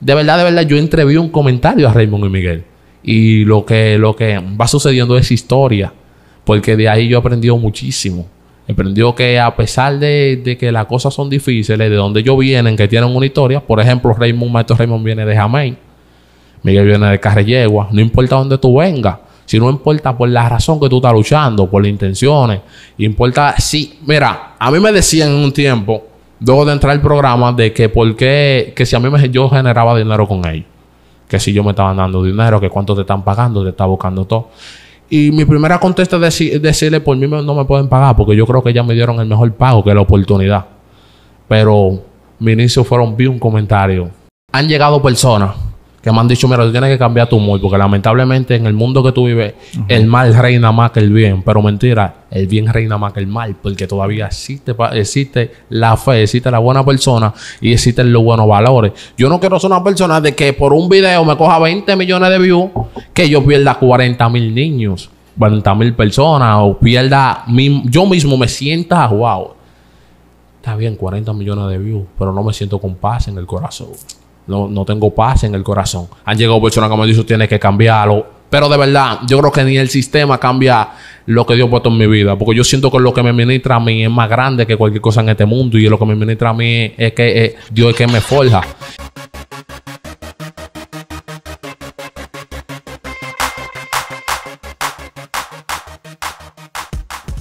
De verdad, de verdad, yo entreví un comentario a Raymond y Miguel. Y lo que, lo que va sucediendo es historia. Porque de ahí yo aprendió muchísimo. Aprendió que a pesar de, que las cosas son difíciles, de donde yo vienen, que tienen una historia, por ejemplo, Raymond, Maestro Raymond viene de Jamaica, Miguel viene de Carrellegua, no importa dónde tú vengas, si no importa por la razón que tú estás luchando, por las intenciones, importa si, mira, a mí me decían en un tiempo, luego de entrar al programa de que por qué, que si a mí me, yo generaba dinero con ellos, que si yo me estaban dando dinero, que cuánto te están pagando, te está buscando todo. Y mi primera contesta es decirle, por mí no me pueden pagar, porque yo creo que ya me dieron el mejor pago, que la oportunidad. Pero mi inicio fueron, vi un comentario. Han llegado personas que me han dicho, mira, tú tienes que cambiar tu humor, porque lamentablemente en el mundo que tú vives, el mal reina más que el bien, pero mentira, el bien reina más que el mal, porque todavía existe, existe la fe, existe la buena persona y existen los buenos valores. Yo no quiero ser una persona de que por un video me coja 20 millones de views, que yo pierda 40 mil niños, 40 mil personas, o pierda, yo mismo me sienta, wow, está bien, 40 millones de views, pero no me siento con paz en el corazón. No, no tengo paz en el corazón. Han llegado personas que me dicen, tienes que cambiarlo. Pero de verdad, yo creo que ni el sistema cambia lo que Dios ha puesto en mi vida. Porque yo siento que lo que me ministra a mí es más grande que cualquier cosa en este mundo. Y lo que me ministra a mí es, que Dios es que me forja.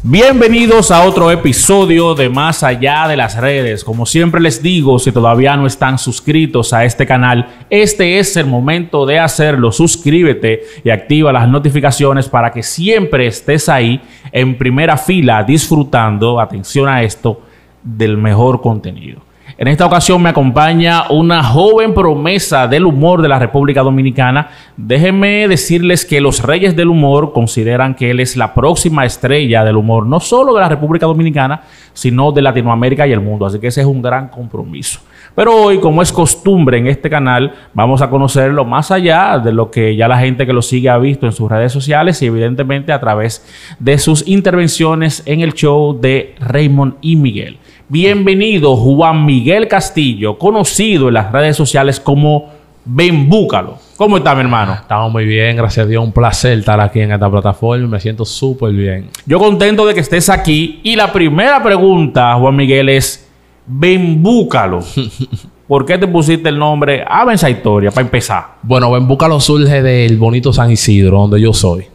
Bienvenidos a otro episodio de Más allá de las redes. Como siempre les digo, si todavía no están suscritos a este canal, este es el momento de hacerlo. Suscríbete y activa las notificaciones para que siempre estés ahí en primera fila disfrutando, atención a esto, del mejor contenido. En esta ocasión me acompaña una joven promesa del humor de la República Dominicana. Déjenme decirles que los Reyes del Humor consideran que él es la próxima estrella del humor, no solo de la República Dominicana, sino de Latinoamérica y el mundo. Así que ese es un gran compromiso. Pero hoy, como es costumbre en este canal, vamos a conocerlo más allá de lo que ya la gente que lo sigue ha visto en sus redes sociales y evidentemente a través de sus intervenciones en el show de Raymond y Miguel. Bienvenido Juan Miguel Castillo, conocido en las redes sociales como Ben Búcalo. ¿Cómo estás, mi hermano? Estamos muy bien, gracias a Dios. Un placer estar aquí en esta plataforma. Me siento súper bien. Yo contento de que estés aquí. Y la primera pregunta, Juan Miguel, es Ben Búcalo. ¿Por qué te pusiste el nombre? Habla esa historia, para empezar. Bueno, Ben Búcalo surge del bonito San Isidro, donde yo soy.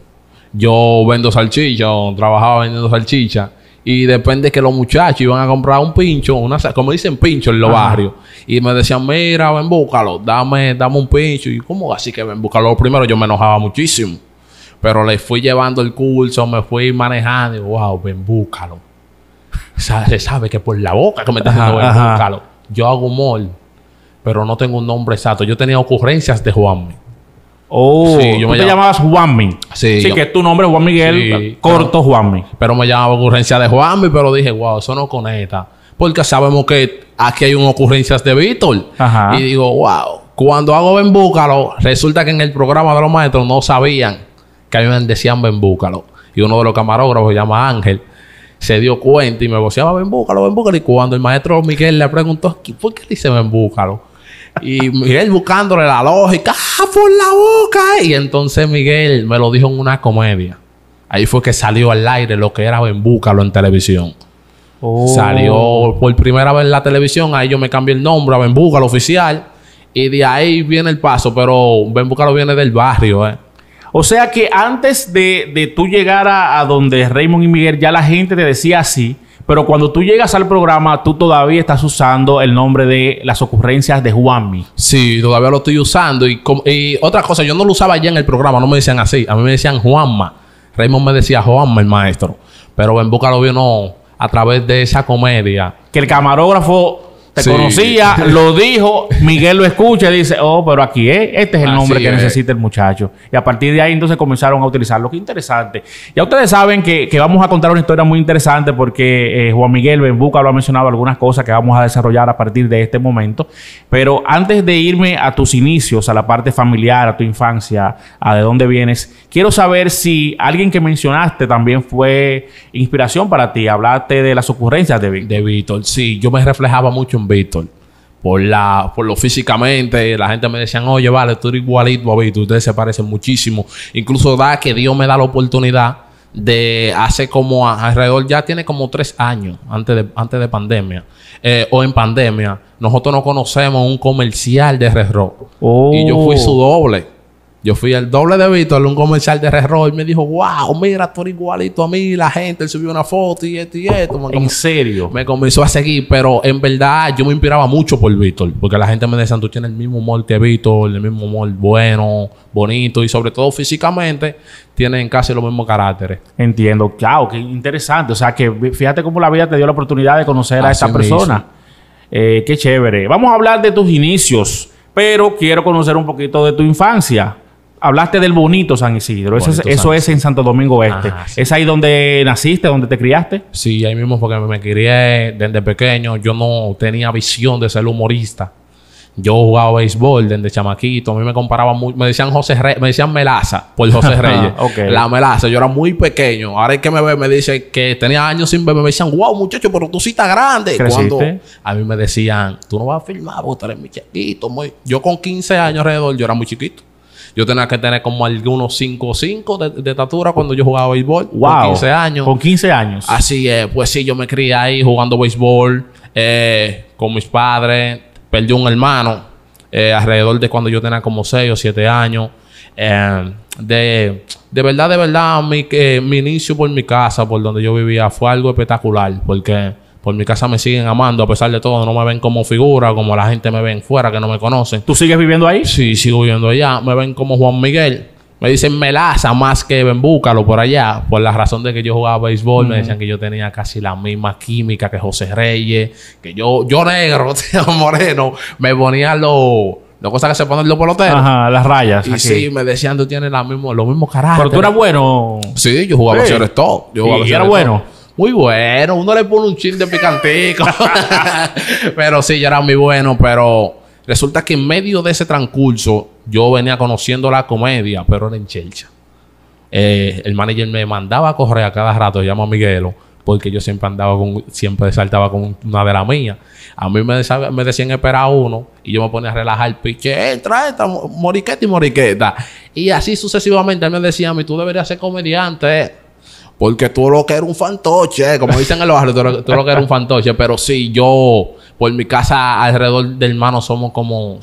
Yo vendo salchicha, trabajaba vendiendo salchicha. Y depende que los muchachos iban a comprar un pincho, una, como dicen pincho en los barrios. Y me decían, mira, ven, búscalo, dame, dame un pincho. Y como así que ven, búscalo. Primero yo me enojaba muchísimo. Pero le fui llevando el curso, me fui manejando. Y wow, ven, búscalo. se sabe que por la boca que me está ven, búscalo. Yo hago humor, pero no tengo un nombre exacto. Yo tenía ocurrencias de Juan Oh, yo me te llamabas Juanmi. Sí. que tu nombre es Juan Miguel, corto Juanmi. Pero me llamaba ocurrencia de Juanmi, pero dije, wow, eso no conecta. Porque sabemos que aquí hay un ocurrencias de Víctor. Y digo, wow, cuando hago Ben Búcalo, resulta que en el programa de los maestros no sabían que a mí me decían Ben Búcalo. Y uno de los camarógrafos se llama Ángel se dio cuenta y me voceaba, Ben búcalo, Ben búcalo. Y cuando el maestro Miguel le preguntó, ¿por qué le dice Ben búcalo? Y Miguel buscándole la lógica, ¡Ah, por la boca. Y entonces Miguel me lo dijo en una comedia. Ahí fue que salió al aire lo que era Ben Búcalo en televisión. Oh. Salió por primera vez en la televisión. Ahí yo me cambié el nombre a Ben Búcalo oficial. Y de ahí viene el paso. Pero Ben Búcalo viene del barrio, ¿eh? O sea que antes de, tú llegar a, a, donde Raymond y Miguel, ya la gente te decía así. Pero cuando tú llegas al programa, tú todavía estás usando el nombre de las ocurrencias de Juanmi. Sí, todavía lo estoy usando. Y, otra cosa, yo no lo usaba ya en el programa, no me decían así. A mí me decían Juanma. Raymond me decía Juanma, el maestro. Pero en Boca lo vio no a través de esa comedia. Que el camarógrafo te conocía, lo dijo, Miguel lo escucha y dice, oh, pero aquí es, este es el nombre que necesita el muchacho. Y a partir de ahí entonces comenzaron a utilizarlo. Qué interesante. Ya ustedes saben que, vamos a contar una historia muy interesante porque eh, Juan Miguel Benbuca lo ha mencionado algunas cosas que vamos a desarrollar a partir de este momento. Pero antes de irme a tus inicios, a la parte familiar, a tu infancia, a de dónde vienes, quiero saber si alguien que mencionaste también fue inspiración para ti. Hablaste de las ocurrencias de Víctor. De Víctor, sí, yo me reflejaba mucho Víctor. Por, la, por lo físicamente, la gente me decían, oye, vale, tú eres igualito a Víctor, ustedes se parecen muchísimo. Incluso da que Dios me da la oportunidad de hace como alrededor, ya tiene como tres años antes de, antes de pandemia eh, o en pandemia, nosotros no conocemos un comercial de Red Rock. Y yo fui su oh. doble. Yo fui al doble de Víctor, un comercial de Rerro y me dijo, wow, mira, tú eres igualito a mí, la gente, él subió una foto y esto y esto. ¿En serio? Me comenzó a seguir, pero en verdad yo me inspiraba mucho por Víctor, porque la gente me decía, tú tienes el mismo humor que Víctor, el mismo humor bueno, bonito y sobre todo físicamente tienen casi los mismos caracteres. Entiendo, claro, qué interesante. O sea, que fíjate cómo la vida te dio la oportunidad de conocer a esa persona. Eh, qué chévere. Vamos a hablar de tus inicios, pero quiero conocer un poquito de tu infancia. Hablaste del bonito San Isidro. eso, es, en Santo Domingo Este. ¿Es ahí donde naciste, donde te criaste? Sí, ahí mismo porque me crié desde pequeño. Yo no tenía visión de ser humorista. Yo jugaba béisbol desde chamaquito. A mí me comparaban mucho. Me decían José Me decían Melaza por José Reyes. La Melaza. Yo era muy pequeño. Ahora el que me ve me dice que tenía años sin ver. Me decían, wow, muchacho, pero tú sí estás grande. Cuando a mí me decían, tú no vas a filmar porque tú eres muy chiquito. Yo con 15 años alrededor, yo era muy chiquito. Yo tenía que tener como algunos 5 o 5 de, estatura cuando yo jugaba béisbol. Wow. Con 15 años. Con 15 años. Así es. Pues sí, yo me crié ahí jugando béisbol eh, con mis padres. Perdí un hermano eh, alrededor de cuando yo tenía como 6 o 7 años. Eh, de, de, verdad, de verdad, mi, mi inicio por mi casa, por donde yo vivía, fue algo espectacular. Porque por mi casa me siguen amando a pesar de todo. No me ven como figura, como la gente me ven fuera que no me conocen. ¿Tú sigues viviendo ahí? Sí, sigo viviendo allá. Me ven como Juan Miguel. Me dicen melaza más que Búcalo por allá. Por la razón de que yo jugaba béisbol, me decían que yo tenía casi la misma química que José Reyes. Que yo, yo negro, moreno, me ponía los... Las cosas que se ponen los peloteros. Ajá, las rayas. Y sí, me decían, tú tienes la mismo, los mismos carácter. Pero tú eras bueno. Sí, yo jugaba sí. Yo jugaba y era bueno muy bueno. Uno le pone un chin de picantico. pero sí, ya era muy bueno. Pero resulta que en medio de ese transcurso, yo venía conociendo la comedia, pero era en chelcha. Eh, el manager me mandaba a correr a cada rato, llamo a Miguelo, porque yo siempre andaba con, siempre saltaba con una de la mía. A mí me, me decían esperar uno y yo me ponía a relajar, piche, pues, trae esta moriqueta y moriqueta. Y así sucesivamente, él me decía a mí, tú deberías ser comediante. Porque tú lo que eres un fantoche, eh, como dicen en los barrios, tú, lo que eres un fantoche. Pero sí, yo, por mi casa, alrededor del hermano somos como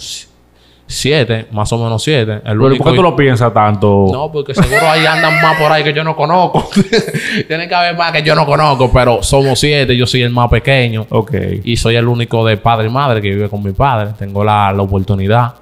siete, más o menos siete. El por qué tú lo piensas tanto? No, porque seguro ahí andan más por ahí que yo no conozco. Tienen que haber más que yo no conozco, pero somos siete, yo soy el más pequeño. Ok. Y soy el único de padre y madre que vive con mi padre. Tengo la, la oportunidad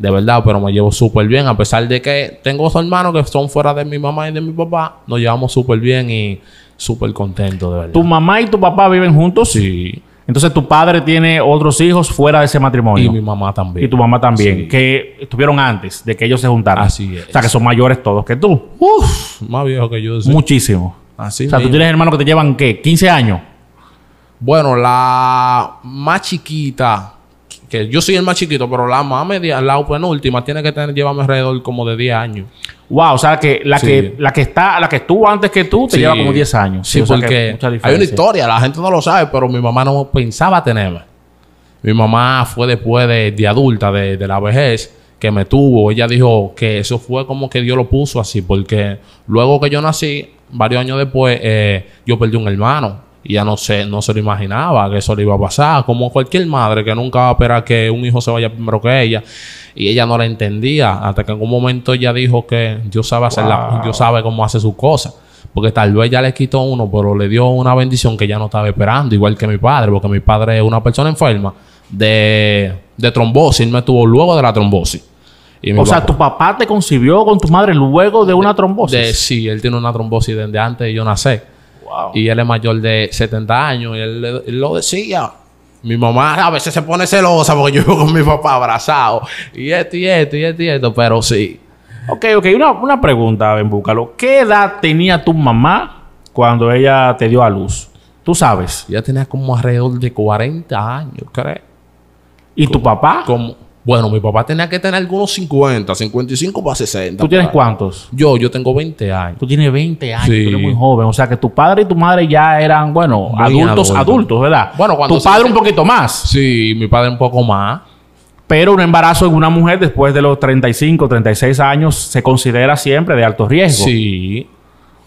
de verdad, pero me llevo súper bien, a pesar de que tengo dos hermanos que son fuera de mi mamá y de mi papá, nos llevamos súper bien y súper contentos, de verdad. ¿Tu mamá y tu papá viven juntos? Sí. Entonces tu padre tiene otros hijos fuera de ese matrimonio. Y mi mamá también. Y tu mamá también. Que estuvieron antes de que ellos se juntaran. Así es. O sea, que son mayores todos que tú. Uf, más viejo que yo. Muchísimo. Así O sea, tú tienes hermanos que te llevan, ¿qué? ¿15 años? Bueno, la más chiquita que yo soy el más chiquito, pero la más media, la penúltima, tiene que tener, llevarme alrededor como de 10 años. Wow, o sea que la que la que está, la que estuvo antes que tú te lleva como 10 años. Sí, porque hay una historia, la gente no lo sabe, pero mi mamá no pensaba tenerme. Mi mamá fue después de, adulta, de, la vejez, que me tuvo. Ella dijo que eso fue como que Dios lo puso así, porque luego que yo nací, varios años después, eh, yo perdí un hermano y ya no sé, no se lo imaginaba que eso le iba a pasar. Como cualquier madre que nunca va a esperar que un hijo se vaya primero que ella. Y ella no la entendía. Hasta que en un momento ella dijo que Dios sabe hacer la, Dios sabe cómo hace sus cosas. Porque tal vez ya le quitó uno, pero le dio una bendición que ya no estaba esperando. Igual que mi padre, porque mi padre es una persona enferma de, de trombosis. Él me tuvo luego de la trombosis. o sea, tu papá te concibió con tu madre luego de una trombosis. sí, él tiene una trombosis desde antes de yo nacer. Y él es mayor de 70 años y él, lo decía. Mi mamá a veces se pone celosa porque yo vivo con mi papá abrazado. Y esto, y esto, y esto, y esto, pero sí. Ok, ok. Una, pregunta, Ben Búcalo. ¿Qué edad tenía tu mamá cuando ella te dio a luz? Tú sabes. ya tenía como alrededor de 40 años, creo. ¿Y tu papá? Como bueno, mi papá tenía que tener algunos 50, 55 para 60. ¿Tú tienes cuántos? Yo, yo tengo 20 años. Tú tienes 20 años, sí. eres muy joven. O sea que tu padre y tu madre ya eran, bueno, adultos, adultos, ¿verdad? Bueno, cuando. Tu padre un poquito más. Sí, mi padre un poco más. Pero un embarazo en una mujer después de los 35, 36 años se considera siempre de alto riesgo. Sí.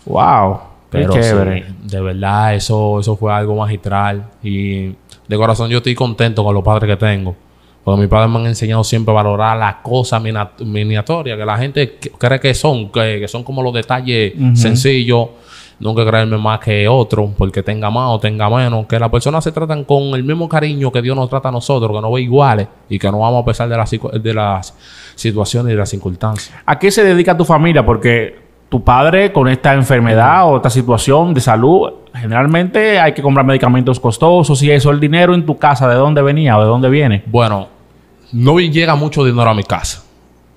Wow. Qué Pero chévere. de verdad, eso, eso fue algo magistral. Y de corazón yo estoy contento con los padres que tengo. Porque mis padres me han enseñado siempre a valorar las cosas miniatorias, que la gente cree que son, que, son como los detalles sencillos. Nunca creerme más que otro, porque tenga más o tenga menos. Que las personas se tratan con el mismo cariño que Dios nos trata a nosotros, que nos ve iguales y que no vamos a pesar de las, de las situaciones y de las circunstancias. ¿A qué se dedica tu familia? Porque tu padre con esta enfermedad o esta situación de salud, generalmente hay que comprar medicamentos costosos y eso. ¿El dinero en tu casa de dónde venía o de dónde viene? Bueno, no llega mucho dinero a mi casa.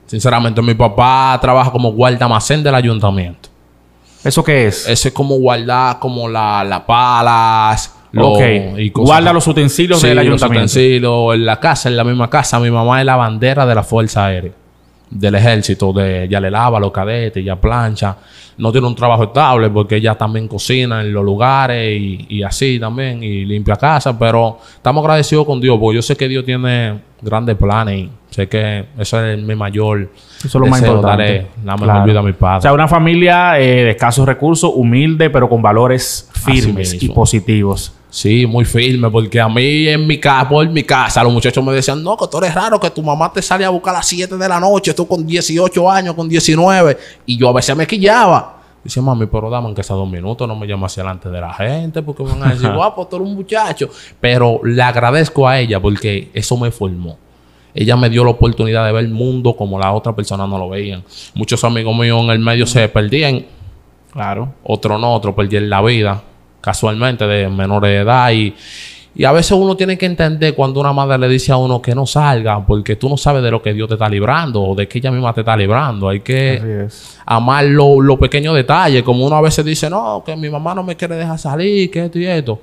Sinceramente, mi papá trabaja como guardamacén del ayuntamiento. ¿Eso qué es? Eso es como guardar como las la palas. Lo, ok. Guarda los utensilios del ayuntamiento. utensilios en la casa, en la misma casa. Mi mamá es la bandera de la Fuerza Aérea, del ejército. De, le lava los cadetes, ya plancha no tiene un trabajo estable porque ella también cocina en los lugares y, así también y limpia casa, pero estamos agradecidos con Dios porque yo sé que Dios tiene grandes planes y sé que eso es mi mayor eso es lo más importante. la me a mi padre... O sea, una familia eh, de escasos recursos, humilde, pero con valores firmes y positivos. Sí, muy firme, porque a mí en mi casa, por mi casa, los muchachos me decían, no, que tú eres raro, que tu mamá te sale a buscar a las 7 de la noche, tú con 18 años, con 19, y yo a veces me quillaba, Dice, mami, pero dame que sea dos minutos, no me llamo hacia delante de la gente, porque me van a decir, guapo, ah, pues tú eres un muchacho. Pero le agradezco a ella porque eso me formó. Ella me dio la oportunidad de ver el mundo como las otras personas no lo veían. Muchos amigos míos en el medio se perdían. Claro. Otro no, otro perdían la vida, casualmente, de menores de edad y y a veces uno tiene que entender cuando una madre le dice a uno que no salga, porque tú no sabes de lo que Dios te está librando o de que ella misma te está librando. Hay que amar los pequeños detalles, como uno a veces dice, no, que mi mamá no me quiere dejar salir, que esto y esto.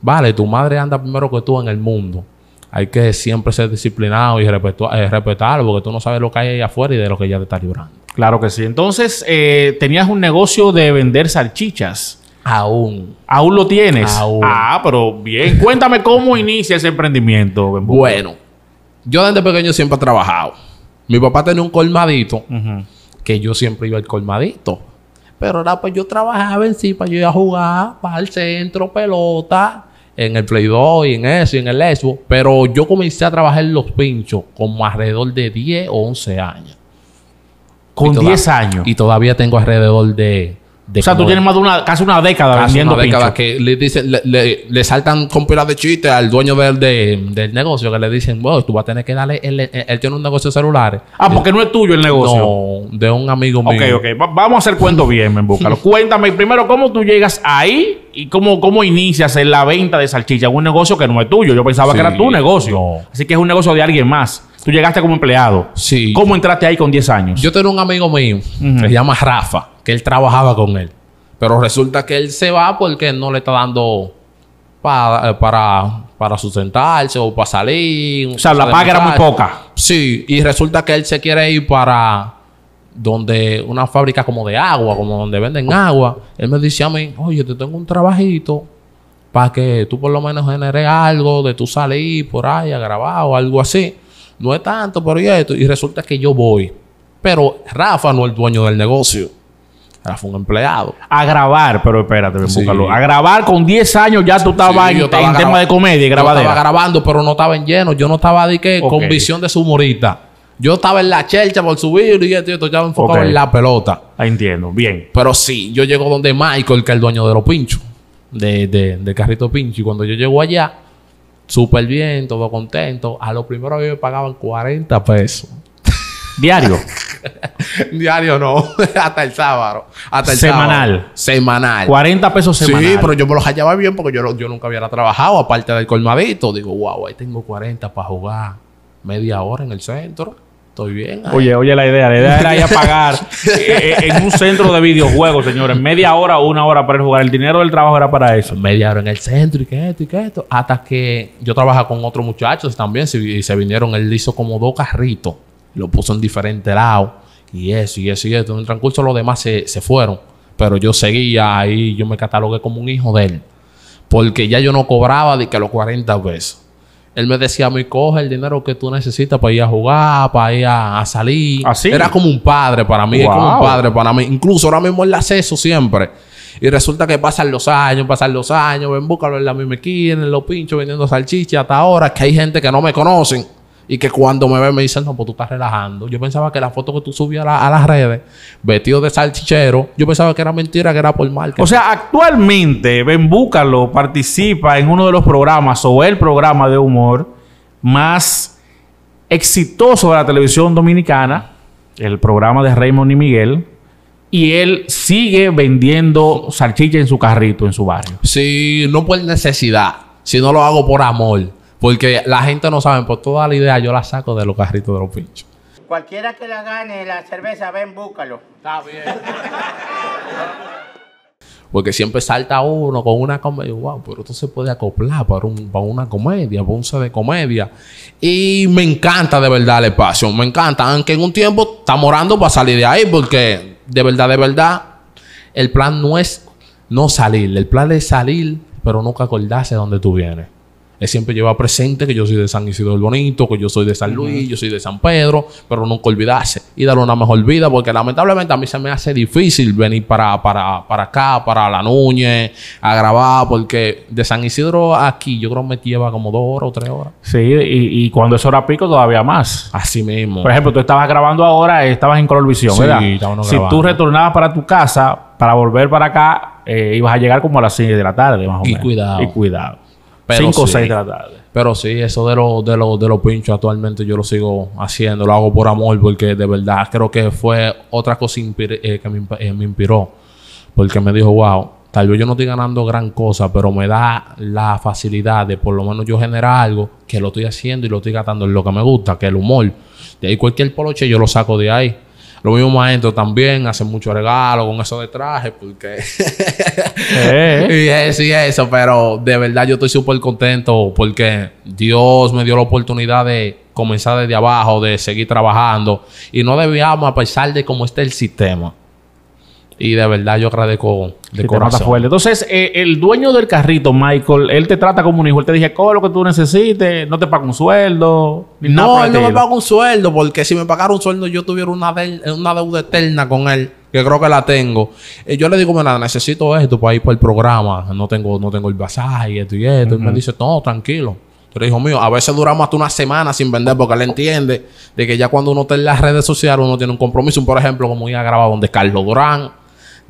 Vale, tu madre anda primero que tú en el mundo. Hay que siempre ser disciplinado y respetar eh, respetarlo, porque tú no sabes lo que hay ahí afuera y de lo que ella te está librando. Claro que sí. Entonces, eh, tenías un negocio de vender salchichas. Aún. ¿Aún lo tienes? Aún. Ah, pero bien. Cuéntame cómo inicia ese emprendimiento. Bueno, yo desde pequeño siempre he trabajado. Mi papá tenía un colmadito, que yo siempre iba al colmadito. Pero ahora pues yo trabajaba en sí, para yo ir a jugar, para el centro, pelota, en el Play doh y en eso y en el Xbox. Pero yo comencé a trabajar en los pinchos como alrededor de 10 o 11 años. Con 10 años. Y todavía tengo alrededor de o sea, tú tienes más de una, casi una década casi vendiendo una década que le, dicen, le, saltan con pilas de chiste al dueño del, del negocio que le dicen, bueno, tú vas a tener que darle. Él, tiene un negocio de celulares. Ah, porque no es tuyo el negocio. No, de un amigo mío. Ok, ok. vamos a hacer cuento bien, me búscalo. Cuéntame primero cómo tú llegas ahí y cómo, cómo inicias en la venta de salchicha. Un negocio que no es tuyo. Yo pensaba que era tu negocio. Así que es un negocio de alguien más. Tú llegaste como empleado. Sí. ¿Cómo entraste ahí con 10 años? Yo tengo un amigo mío, se llama Rafa que él trabajaba con él. Pero resulta que él se va porque no le está dando eh, para, para, sustentarse o para salir. O sea, la paga era muy poca. Sí, y resulta que él se quiere ir para donde una fábrica como de agua, como donde venden agua. Él me dice a mí, oye, te tengo un trabajito para que tú por lo menos genere algo de tu salir por ahí a grabar o algo así. No es tanto, pero y esto. Y resulta que yo voy. Pero Rafa no es el dueño del negocio. Era un empleado. A grabar, pero espérate, A grabar con 10 años ya tú estabas en, tema de comedia y Yo estaba grabando, pero no estaba en lleno. Yo no estaba de que con visión de su humorista. Yo estaba en la chelcha por subir y esto, ya me enfocado en la pelota. Ah, entiendo, bien. Pero sí, yo llego donde Michael, que es el dueño de los pinchos, de, carrito pincho. Y cuando yo llego allá, súper bien, todo contento. A lo primero que me pagaban 40 pesos. Diario. Diario no, hasta el sábado. Hasta el semanal. Semanal. 40 pesos semanal. Sí, pero yo me los hallaba bien porque yo, yo nunca había trabajado, aparte del colmadito. Digo, wow, ahí tengo 40 para jugar media hora en el centro. Estoy bien. Oye, oye, la idea, la idea era ir a pagar eh, eh, en un centro de videojuegos, señores. Media hora o una hora para jugar. El dinero del trabajo era para eso. Media hora en el centro y que esto y que esto. Hasta que yo trabajaba con otros muchachos también. y se vinieron, él hizo como dos carritos lo puso en diferente lado y eso y eso y eso. En el transcurso los demás se, fueron, pero yo seguía ahí, yo me catalogué como un hijo de él, porque ya yo no cobraba de que los 40 pesos. Él me decía a coge el dinero que tú necesitas para ir a jugar, para ir a, salir. ¿Ah, Era como un padre para mí, como un padre para mí. Incluso ahora mismo él hace eso siempre. Y resulta que pasan los años, pasan los años, ven, búscalo en la misma esquina, en los pinchos, vendiendo salchicha hasta ahora, que hay gente que no me conocen y que cuando me ven me dicen, no, pues tú estás relajando. Yo pensaba que la foto que tú subías a, las redes, vestido de salchichero, yo pensaba que era mentira, que era por marketing. O sea, actualmente, Ben Búcalo participa en uno de los programas o el programa de humor más exitoso de la televisión dominicana, el programa de Raymond y Miguel, y él sigue vendiendo salchicha en su carrito, en su barrio. Sí, no por necesidad, sino lo hago por amor. Porque la gente no sabe, por toda la idea yo la saco de los carritos de los pinchos. Cualquiera que la gane la cerveza, ven, búscalo. Está bien. Porque siempre salta uno con una comedia. Wow, pero esto se puede acoplar para, una comedia, para un set de comedia. Y me encanta de verdad el espacio. Me encanta. Aunque en un tiempo está morando para salir de ahí. Porque de verdad, de verdad, el plan no es no salir. El plan es salir, pero nunca acordarse de dónde tú vienes. Él siempre lleva presente que yo soy de San Isidro el Bonito, que yo soy de San Luis, yo soy de San Pedro, pero nunca olvidarse y darle una mejor vida, porque lamentablemente a mí se me hace difícil venir para, para, para acá, para La Núñez, a grabar, porque de San Isidro aquí yo creo que me lleva como dos horas o tres horas. Sí, y, cuando es hora pico todavía más. Así mismo. Por ejemplo, tú estabas grabando ahora, estabas en Colorvisión, sí, ¿verdad? Si grabando. tú retornabas para tu casa, para volver para acá, eh, ibas a llegar como a las 6 de la tarde, más o y Cuidado. Y cuidado. Cinco o de la tarde. Pero sí, eso de los de lo de los pinchos actualmente yo lo sigo haciendo, lo hago por amor porque de verdad creo que fue otra cosa eh, que eh, me, inspiró. Porque me dijo, wow, tal vez yo no estoy ganando gran cosa, pero me da la facilidad de por lo menos yo generar algo que lo estoy haciendo y lo estoy gastando en lo que me gusta, que el humor. De ahí cualquier poloche yo lo saco de ahí. Lo mismo, maestros también hace mucho regalo con eso de traje, porque. Eh, eh. y eso y eso, pero de verdad yo estoy súper contento porque Dios me dio la oportunidad de comenzar desde abajo, de seguir trabajando y no debíamos a pesar de cómo está el sistema. Y de verdad yo agradezco de corazón. Entonces, eh, el dueño del carrito, Michael, él te trata como un hijo. Él te dice, coge lo que tú necesites, no te paga un sueldo. no, él no me paga un sueldo, porque si me pagara un sueldo yo tuviera una, una deuda eterna con él, que creo que la tengo. Eh, yo le digo, mira, necesito esto para ir por el programa. No tengo, no tengo el pasaje y esto y esto. Y me dice, no, tranquilo. Pero hijo mío, a veces duramos hasta una semana sin vender porque él entiende de que ya cuando uno está en las redes sociales uno tiene un compromiso. Por ejemplo, como ya grabado donde Carlos Durán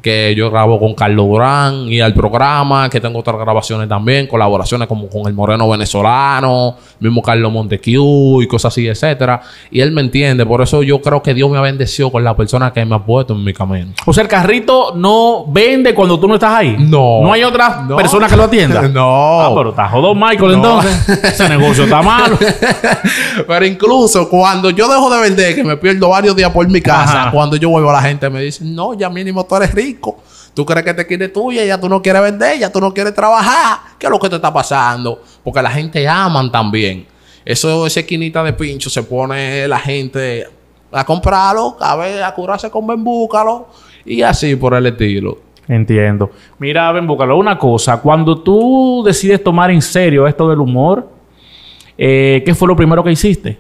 que yo grabo con Carlos Durán y al programa, que tengo otras grabaciones también, colaboraciones como con el Moreno venezolano, mismo Carlos Montequiu y cosas así, etcétera. Y él me entiende, por eso yo creo que Dios me ha bendecido con la persona que me ha puesto en mi camino. O sea, el carrito no vende cuando tú no estás ahí. No. No hay otra persona que lo atienda. no. Ah, pero está jodido Michael entonces. Ese negocio está malo. pero incluso cuando yo dejo de vender, que me pierdo varios días por mi casa, cuando yo vuelvo a la gente me dice, no, ya mínimo tú eres rico. Tú crees que te quiere tuya, ya tú no quieres vender, ya tú no quieres trabajar. ¿Qué es lo que te está pasando? Porque la gente aman también. Eso, esa esquinita de pincho se pone la gente a comprarlo, a a curarse con Búcalo y así por el estilo. Entiendo. Mira, Búcalo, una cosa. Cuando tú decides tomar en serio esto del humor, eh, ¿qué fue lo primero que hiciste?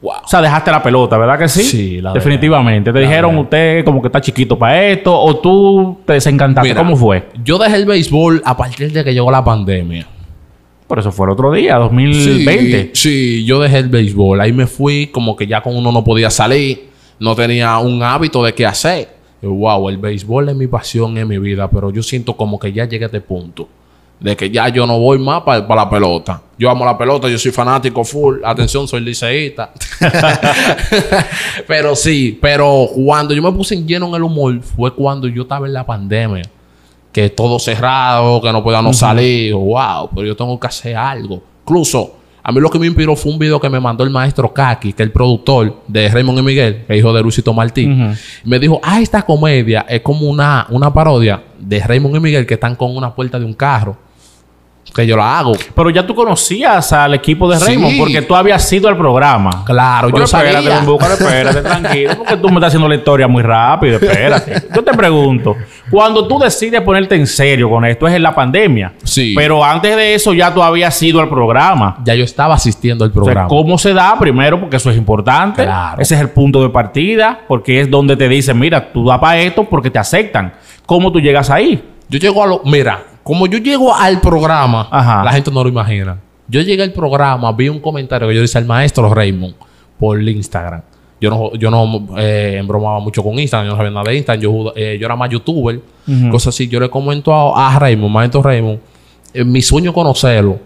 O sea, dejaste la pelota, ¿verdad que sí? Sí, Definitivamente. Te dijeron, usted como que está chiquito para esto, o tú te desencantaste. ¿Cómo fue? Yo dejé el béisbol a partir de que llegó la pandemia. Por eso fue el otro día, 2020. Sí, yo dejé el béisbol. Ahí me fui como que ya con uno no podía salir. No tenía un hábito de qué hacer. wow, el béisbol es mi pasión, en mi vida. Pero yo siento como que ya llegué a este punto de que ya yo no voy más para la pelota. Yo amo la pelota, yo soy fanático full. Atención, soy liceísta. pero sí, pero cuando yo me puse en lleno en el humor fue cuando yo estaba en la pandemia. Que todo cerrado, que no podíamos salir. Wow, pero yo tengo que hacer algo. Incluso, a mí lo que me inspiró fue un video que me mandó el maestro Kaki, que es el productor de Raymond y Miguel, que es hijo de Luisito Martí. Me dijo, ah, esta comedia es como una, una parodia de Raymond y Miguel que están con una puerta de un carro que yo lo hago. Pero ya tú conocías al equipo de Raymond porque tú habías sido al programa. Claro, yo sabía. espérate, tranquilo, porque tú me estás haciendo la historia muy rápido, espérate. Yo te pregunto, cuando tú decides ponerte en serio con esto es en la pandemia. Sí. Pero antes de eso ya tú habías ido al programa. Ya yo estaba asistiendo al programa. ¿cómo se da? Primero, porque eso es importante. Claro. Ese es el punto de partida, porque es donde te dicen, mira, tú da para esto porque te aceptan. ¿Cómo tú llegas ahí? Yo llego a lo... Mira, como yo llego al programa, la gente no lo imagina. Yo llegué al programa, vi un comentario que yo le hice al maestro Raymond por Instagram. Yo no, yo no eh, embromaba mucho con Instagram, yo no sabía nada de Instagram, yo, eh, era más youtuber, cosas así. Yo le comento a, Raymond, maestro Raymond, eh, mi sueño es conocerlo.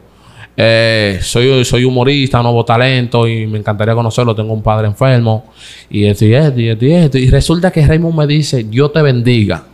soy, soy humorista, nuevo talento y me encantaría conocerlo. Tengo un padre enfermo y esto y esto y esto Y resulta que Raymond me dice, Dios te bendiga.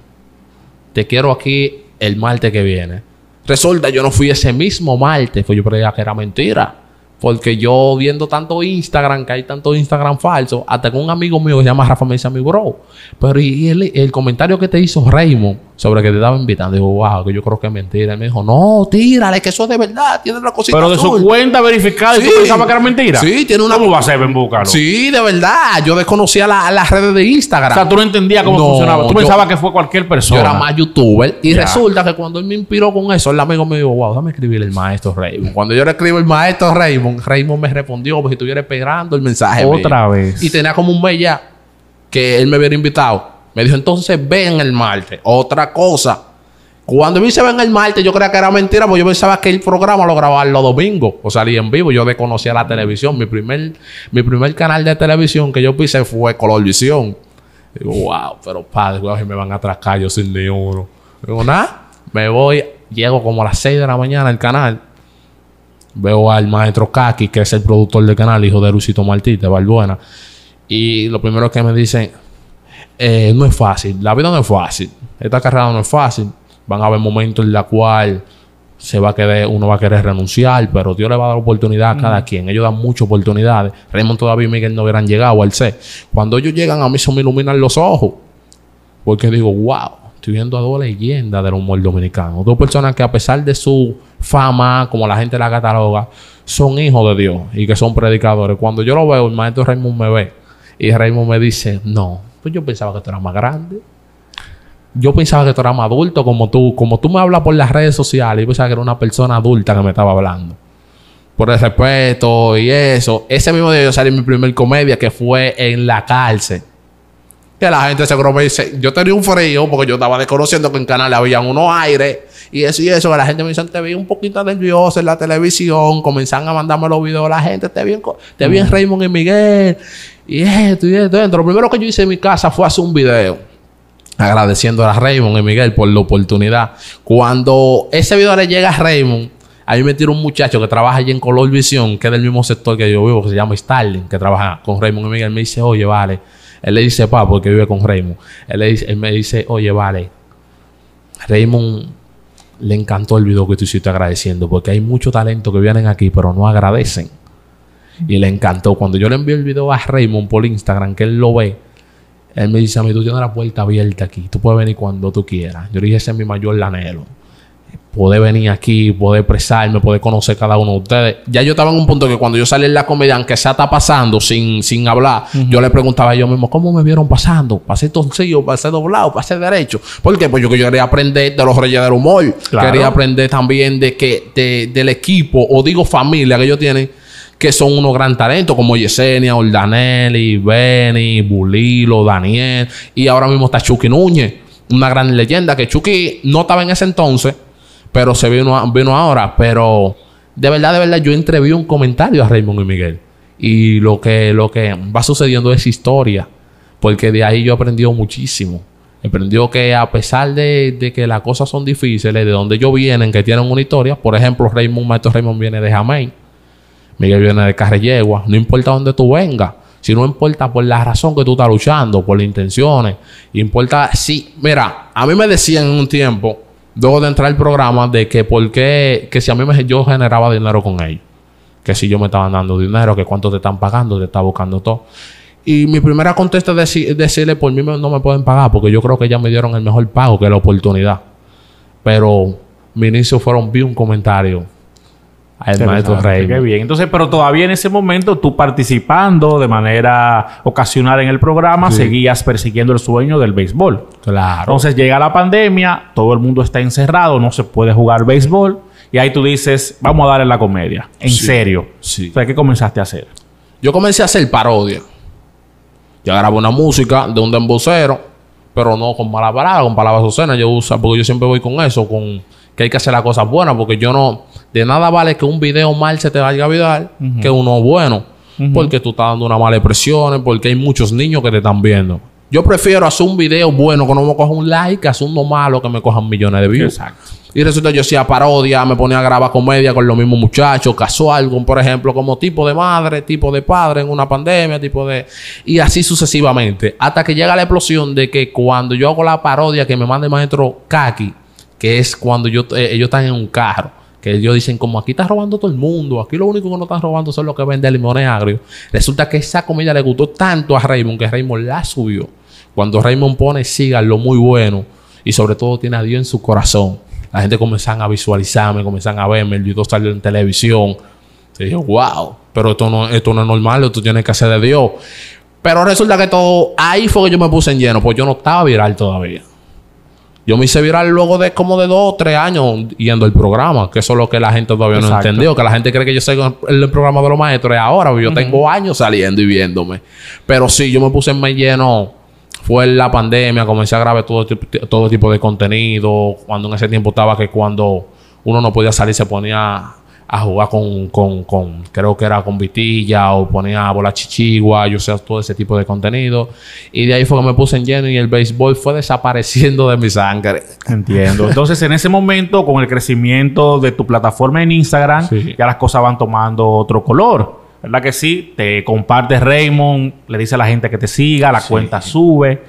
Te quiero aquí el martes que viene. Resulta, yo no fui ese mismo martes, Fui yo creía ah, que era mentira. Porque yo viendo tanto Instagram, que hay tanto Instagram falso, hasta con un amigo mío que se llama Rafa me dice a mi bro. Pero y el, comentario que te hizo Raymond sobre que te daba invitando, Dijo wow, que yo creo que es mentira. Y me dijo, no, tírale, que eso es de verdad, tiene una cosita. Pero de su cuenta verificada, sí. y que era mentira. Sí, tiene una. ¿Cómo va Sí, de verdad. Yo desconocía las redes de Instagram. O sea, tú no entendías cómo funcionaba. Tú pensabas que fue cualquier persona. Yo era más youtuber. Y resulta que cuando él me inspiró con eso, el amigo me dijo, wow, dame escribir el maestro Raymond. Cuando yo le escribo el maestro Raymond, Raymond. me respondió porque estuviera esperando el mensaje. Otra vez. Y tenía como un mes que él me hubiera invitado. Me dijo, entonces ven el martes. Otra cosa. Cuando me se ven el martes, yo creía que era mentira, porque yo pensaba que el programa lo grababan los domingos o salía en vivo. Yo desconocía la televisión. Mi primer, mi primer canal de televisión que yo pise fue Colorvisión. Digo, wow, pero padre, me van a atracar yo sin ni uno. Digo, nada, me voy, llego como a las 6 de la mañana al canal veo al maestro Kaki, que es el productor del canal, hijo de Rusito Martí, de Valbuena. Y lo primero que me dicen, eh, no es fácil, la vida no es fácil, esta carrera no es fácil, van a haber momentos en la cual se va a uno va a querer renunciar, pero Dios le va a dar oportunidad a cada quien. Ellos dan muchas oportunidades. Raymond todavía y Miguel no hubieran llegado al C. Cuando ellos llegan, a mí se me iluminan los ojos. Porque digo, wow, estoy viendo a dos leyendas del humor dominicano. Dos personas que a pesar de su fama, como la gente la cataloga, son hijos de Dios y que son predicadores. Cuando yo lo veo, el maestro Raymond me ve y Raymond me dice, no, pues yo pensaba que tú eras más grande. Yo pensaba que tú eras más adulto como tú. Como tú me hablas por las redes sociales, yo pensaba que era una persona adulta que me estaba hablando. Por el respeto y eso. Ese mismo día yo salí en mi primer comedia que fue en la cárcel. Que la gente seguro me dice, yo tenía un frío porque yo estaba desconociendo que en Canal había unos aires y eso y eso. Que la gente me dice, te vi un poquito nervioso en la televisión, Comenzaron a mandarme los videos. La gente, te vi en, te vi Raymond y Miguel y esto y esto. Lo primero que yo hice en mi casa fue hacer un video agradeciendo a Raymond y Miguel por la oportunidad. Cuando ese video le llega a Raymond, a mí me tira un muchacho que trabaja allí en Color Visión, que es del mismo sector que yo vivo, que se llama Starling, que trabaja con Raymond y Miguel. Me dice, oye, vale, él le dice pa porque vive con Raymond. Él, me dice, oye, vale, Raymond le encantó el video que tú hiciste agradeciendo porque hay mucho talento que vienen aquí pero no agradecen. Y le encantó. Cuando yo le envío el video a Raymond por Instagram, que él lo ve, él me dice a mí, tú tienes la puerta abierta aquí. Tú puedes venir cuando tú quieras. Yo le dije, ese es mi mayor anhelo poder venir aquí, poder expresarme, poder conocer cada uno de ustedes. Ya yo estaba en un punto que cuando yo salí en la comedia, aunque se está pasando sin, sin hablar, yo le preguntaba a yo mismo, ¿cómo me vieron pasando? ¿Pasé torcido? ¿Pasé doblado? ¿Pasé derecho? Porque pues yo, yo quería aprender de los reyes del humor. Quería aprender también de que del equipo, o digo familia que ellos tienen, que son unos gran talentos como Yesenia, Ordanelli, Benny, Bulilo, Daniel. Y ahora mismo está Chucky Núñez, una gran leyenda que Chucky no estaba en ese entonces pero se vino, vino ahora. Pero de verdad, de verdad, yo entreví un comentario a Raymond y Miguel. Y lo que, lo que va sucediendo es historia, porque de ahí yo aprendido muchísimo. Aprendió que a pesar de, que las cosas son difíciles, de donde yo vienen, que tienen una historia, por ejemplo, Raymond, Maestro Raymond viene de Jamaica, Miguel viene de Carrellegua, no importa dónde tú vengas, si no importa por la razón que tú estás luchando, por las intenciones, importa si, mira, a mí me decían en un tiempo, luego de entrar el programa de que por qué, que si a mí me, yo generaba dinero con ellos, que si yo me estaban dando dinero, que cuánto te están pagando, te está buscando todo. Y mi primera contesta es decirle, por mí no me pueden pagar, porque yo creo que ya me dieron el mejor pago, que la oportunidad. Pero mi inicio fueron, vi un comentario el maestro Rey. Qué bien. Entonces, pero todavía en ese momento tú participando de manera ocasional en el programa, seguías persiguiendo el sueño del béisbol. Claro. Entonces llega la pandemia, todo el mundo está encerrado, no se puede jugar béisbol. Y ahí tú dices, vamos a darle la comedia. En serio. Sí. O sea, ¿qué comenzaste a hacer? Yo comencé a hacer parodia. Yo grabo una música de un dembocero, pero no con palabras, con palabras obscenas. Yo uso, porque yo siempre voy con eso, con que hay que hacer las cosas buenas, porque yo no de nada vale que un video mal se te vaya a viral que uno bueno. Porque tú estás dando una mala impresión, porque hay muchos niños que te están viendo. Yo prefiero hacer un video bueno que no me coja un like, que hacer uno malo que me cojan millones de views. Y resulta que yo hacía parodia, me ponía a grabar comedia con los mismos muchachos, casual, por ejemplo, como tipo de madre, tipo de padre en una pandemia, tipo de... Y así sucesivamente. Hasta que llega la explosión de que cuando yo hago la parodia que me manda el maestro Kaki, que es cuando yo, eh, ellos están en un carro que ellos dicen como aquí está robando todo el mundo, aquí lo único que no está robando son los que venden limones agrios. Resulta que esa comida le gustó tanto a Raymond que Raymond la subió. Cuando Raymond pone siga lo muy bueno y sobre todo tiene a Dios en su corazón, la gente comenzan a visualizarme, comenzan a verme, el video salió en televisión. Se dijo, wow, pero esto no, esto no es normal, esto tiene que hacer de Dios. Pero resulta que todo, ahí fue que yo me puse en lleno, pues yo no estaba viral todavía. Yo me hice viral luego de como de dos o tres años yendo al programa, que eso es lo que la gente todavía no entendió, que la gente cree que yo soy el programa de los maestros ahora, yo tengo años saliendo y viéndome. Pero sí, yo me puse en me lleno fue la pandemia, comencé a grabar todo, todo tipo de contenido, cuando en ese tiempo estaba que cuando uno no podía salir se ponía a jugar con, con, creo que era con Vitilla o ponía bola chichigua, yo sé, todo ese tipo de contenido. Y de ahí fue que me puse en lleno y el béisbol fue desapareciendo de mi sangre. Entiendo. Entonces, en ese momento, con el crecimiento de tu plataforma en Instagram, ya las cosas van tomando otro color. ¿Verdad que sí? Te comparte Raymond, le dice a la gente que te siga, la cuenta sube.